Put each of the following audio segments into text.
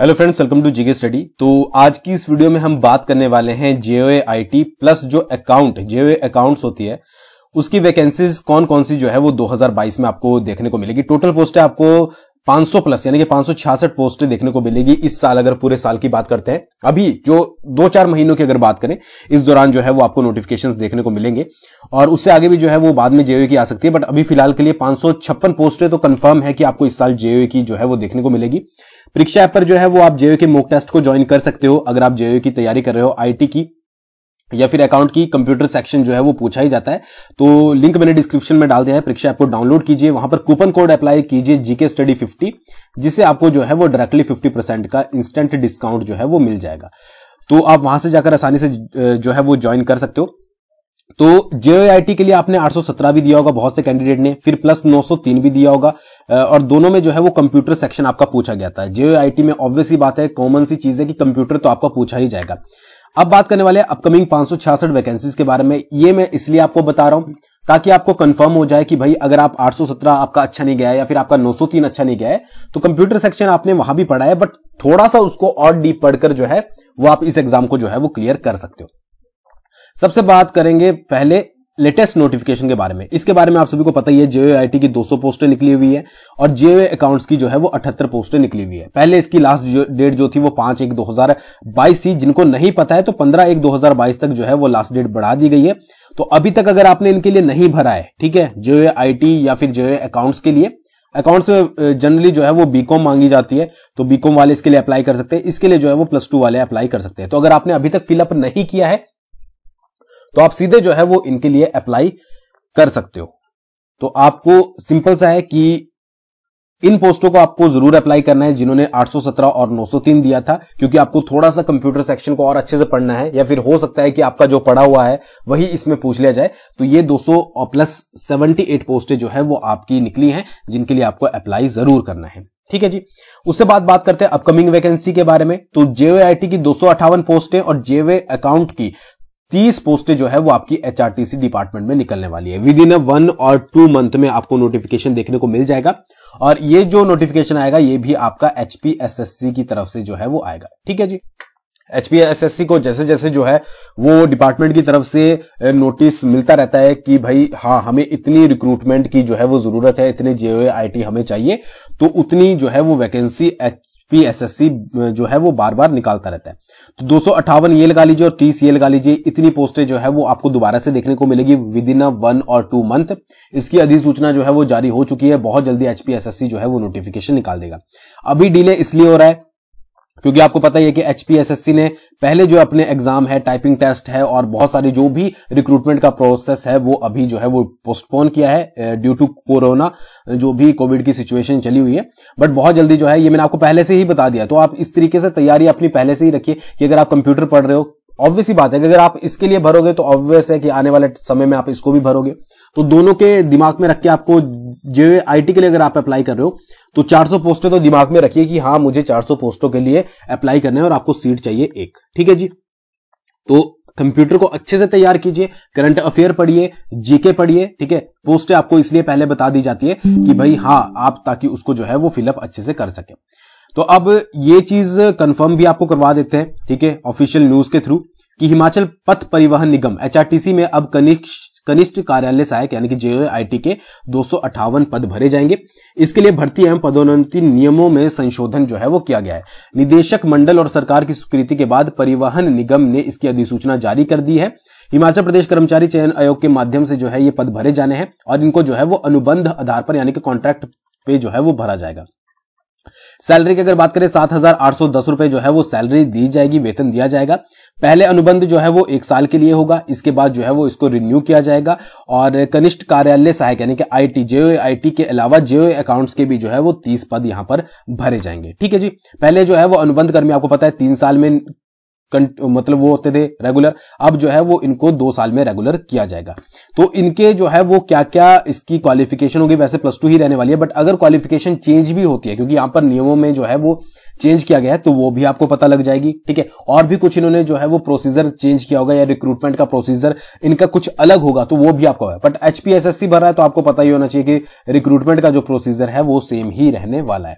hello friends welcome to GK study तो आज की इस वीडियो में हम बात करने वाले हैं जेओए आईटी प्लस जो अकाउंट जेओए अकाउंट्स होती है उसकी वैकेंसीज कौन कौन सी जो है वो 2022 में आपको देखने को मिलेगी टोटल पोस्ट है आपको 500 प्लस यानी कि पांच सौ पोस्टें देखने को मिलेगी इस साल अगर पूरे साल की बात करते हैं अभी जो दो चार महीनों की अगर बात करें इस दौरान जो है वो आपको नोटिफिकेशंस देखने को मिलेंगे और उससे आगे भी जो है वो बाद में जेओ की आ सकती है बट अभी फिलहाल के लिए पांच पोस्टें तो कंफर्म है कि आपको इस साल जेओ की जो है वो देखने को मिलेगी परीक्षा ऐप पर जो है वो आप जेओ के मोक टेस्ट को ज्वाइन कर सकते हो अगर आप जेओ की तैयारी कर रहे हो आईटी की या फिर अकाउंट की कंप्यूटर सेक्शन जो है वो पूछा ही जाता है तो लिंक मैंने डिस्क्रिप्शन में डाल दिया है परीक्षा ऐप को डाउनलोड कीजिए वहां पर कूपन कोड अप्लाई कीजिए जीके स्टडी 50 जिससे आपको जो है वो डायरेक्टली 50 परसेंट का इंस्टेंट डिस्काउंट जो है वो मिल जाएगा तो आप वहां से जाकर आसानी से जो है वो ज्वाइन कर सकते हो तो जेओआईटी के लिए आपने 817 भी दिया होगा बहुत से कैंडिडेट ने फिर प्लस 903 भी दिया होगा और दोनों में जो है वो कंप्यूटर सेक्शन आपका पूछा गया था जेओआईटी में ऑब्वियसली बात है कॉमन सी चीज है कि कंप्यूटर तो आपका पूछा ही जाएगा अब बात करने वाले अपकमिंग पांच वैकेंसीज के बारे में ये मैं इसलिए आपको बता रहा हूं ताकि आपको कंफर्म हो जाए कि भाई अगर आप 817 आपका अच्छा नहीं गया है या फिर आपका 903 अच्छा नहीं गया है तो कंप्यूटर सेक्शन आपने वहां भी पढ़ा है बट थोड़ा सा उसको और डीप पढ़कर जो है वो आप इस एग्जाम को जो है वो क्लियर कर सकते हो सबसे बात करेंगे पहले लेटेस्ट नोटिफिकेशन के बारे में इसके बारे में आप सभी को पता ही है जेओ आई की 200 पोस्टें निकली हुई है और जेओ अकाउंट्स की जो है वो 78 पोस्टें निकली हुई है पहले इसकी लास्ट डेट जो थी वो पांच एक 2022 थी जिनको नहीं पता है तो पंद्रह एक 2022 तक जो है वो लास्ट डेट बढ़ा दी गई है तो अभी तक अगर आपने इनके लिए नहीं भरा है ठीक है जेओ आई या फिर जेओ अकाउंट्स के लिए अकाउंट्स में जनरली जो है वो बीकॉम मांगी जाती है तो बीकॉम वाले इसके लिए अप्लाई कर सकते हैं इसके लिए जो है वो प्लस टू वाले अप्लाई कर सकते हैं तो अगर आपने अभी तक फिलअप नहीं किया है तो आप सीधे जो है वो इनके लिए अप्लाई कर सकते हो तो आपको सिंपल सा है कि इन पोस्टों को आपको जरूर अप्लाई करना है जिन्होंने 817 और 903 दिया था क्योंकि आपको थोड़ा सा कंप्यूटर सेक्शन को और अच्छे से पढ़ना है या फिर हो सकता है कि आपका जो पढ़ा हुआ है वही इसमें पूछ लिया जाए तो ये 200 सौ प्लस एट पोस्टें जो है वो आपकी निकली हैं जिनके लिए आपको अप्लाई जरूर करना है ठीक है जी उससे बाद बात करते हैं अपकमिंग वैकेंसी के बारे में तो जेवे की दो पोस्टें और जेवे अकाउंट की तीस पोस्टें जो है वो आपकी एचआरटीसी डिपार्टमेंट में निकलने वाली है विद इन अ वन और टू मंथ में आपको नोटिफिकेशन देखने को मिल जाएगा और ये जो नोटिफिकेशन आएगा ये भी आपका एचपीएसएससी की तरफ से जो है वो आएगा ठीक है जी एचपीएसएससी को जैसे जैसे जो है वो डिपार्टमेंट की तरफ से नोटिस मिलता रहता है कि भाई हाँ हमें इतनी रिक्रूटमेंट की जो है वो जरूरत है इतने जेओए आईटी हमें चाहिए तो उतनी जो है वो वैकेंसी एच पीएसएससी जो है वो बार बार निकालता रहता है तो दो ये लगा लीजिए और 30 ये लगा लीजिए इतनी पोस्टें जो है वो आपको दोबारा से देखने को मिलेगी विद इन अ वन और टू मंथ इसकी अधिसूचना जो है वो जारी हो चुकी है बहुत जल्दी एचपीएसएससी जो है वो नोटिफिकेशन निकाल देगा अभी डिले इसलिए हो रहा है क्योंकि आपको पता ही है कि एचपीएसएससी ने पहले जो अपने एग्जाम है टाइपिंग टेस्ट है और बहुत सारी जो भी रिक्रूटमेंट का प्रोसेस है वो अभी जो है वो पोस्टपोन किया है ड्यू टू कोरोना जो भी कोविड की सिचुएशन चली हुई है बट बहुत जल्दी जो है ये मैंने आपको पहले से ही बता दिया तो आप इस तरीके से तैयारी अपनी पहले से ही रखिए कि अगर आप कंप्यूटर पढ़ रहे हो ऑब्वियस ही बात है कि अगर आप इसके लिए भरोगे तो ऑब्वियस है कि आने वाले समय में आप इसको भी भरोगे तो दोनों के दिमाग में रख के आपको जे आईटी के लिए अगर आप अप्लाई कर रहे हो तो 400 पोस्टें तो दिमाग में रखिए कि हाँ मुझे 400 पोस्टों के लिए अप्लाई करने और आपको सीट चाहिए एक ठीक है जी तो कंप्यूटर को अच्छे से तैयार कीजिए करंट अफेयर पढ़िए जीके पढ़िए ठीक है पोस्टें आपको इसलिए पहले बता दी जाती है कि भाई हाँ आप ताकि उसको जो है वो फिलअप अच्छे से कर सके तो अब ये चीज कंफर्म भी आपको करवा देते हैं ठीक है ऑफिशियल न्यूज के थ्रू कि हिमाचल पथ परिवहन निगम एचआरटीसी में अब कनिष्ठ कनिष्ठ कार्यालय सहायक यानी कि जेओआईटी के दो पद भरे जाएंगे इसके लिए भर्ती एवं पदोन्नति नियमों में संशोधन जो है वो किया गया है निदेशक मंडल और सरकार की स्वीकृति के बाद परिवहन निगम ने इसकी अधिसूचना जारी कर दी है हिमाचल प्रदेश कर्मचारी चयन आयोग के माध्यम से जो है ये पद भरे जाने हैं और इनको जो है वो अनुबंध आधार पर यानी कि कॉन्ट्रैक्ट पे जो है वो भरा जाएगा सैलरी की अगर बात करें सात हजार आठ सौ दस रुपए जो है वो सैलरी दी जाएगी वेतन दिया जाएगा पहले अनुबंध जो है वो एक साल के लिए होगा इसके बाद जो है वो इसको रिन्यू किया जाएगा और कनिष्ठ कार्यालय सहायक यानी कि आईटी जेओ आईटी के अलावा जेओ अकाउंट्स के भी जो है वो तीस पद यहां पर भरे जाएंगे ठीक है जी पहले जो है वो अनुबंध कर्मी आपको पता है तीन साल में मतलब वो होते थे रेगुलर अब जो है वो इनको दो साल में रेगुलर किया जाएगा तो इनके जो है वो क्या क्या इसकी क्वालिफिकेशन होगी वैसे प्लस टू ही रहने वाली है बट अगर क्वालिफिकेशन चेंज भी होती है क्योंकि यहां पर नियमों में जो है वो चेंज किया गया है तो वो भी आपको पता लग जाएगी ठीक है और भी कुछ इन्होंने जो है वो प्रोसीजर चेंज किया होगा या रिक्रूटमेंट का प्रोसीजर इनका कुछ अलग होगा तो वो भी आपको बट एचपीएसएससी भर रहा है तो आपको पता ही होना चाहिए कि रिक्रूटमेंट का जो प्रोसीजर है वो सेम ही रहने वाला है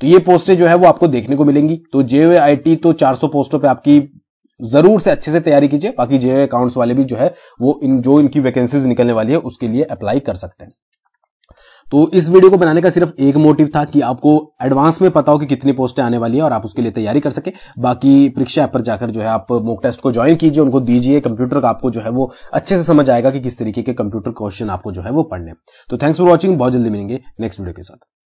तो ये पोस्टें जो है वो आपको देखने को मिलेंगी तो जे आई तो 400 पोस्टों पे आपकी जरूर से अच्छे से तैयारी कीजिए बाकी जे अकाउंट्स वाले भी जो है वो इन जो इनकी वैकेंसीज निकलने वाली है उसके लिए अप्लाई कर सकते हैं तो इस वीडियो को बनाने का सिर्फ एक मोटिव था कि आपको एडवांस में पता हो कि कितनी पोस्टें आने वाली है और आप उसके लिए तैयारी कर सके बाकी परीक्षा ऐप पर जाकर जो है आप मोक टेस्ट को ज्वाइन कीजिए उनको दीजिए कंप्यूटर का आपको जो है वो अच्छे से समझ आएगा कि किस तरीके के कंप्यूटर क्वेश्चन आपको जो है वो पढ़ने तो थैंक्स फॉर वॉचिंग बहुत जल्दी मिलेंगे नेक्स्ट वीडियो के साथ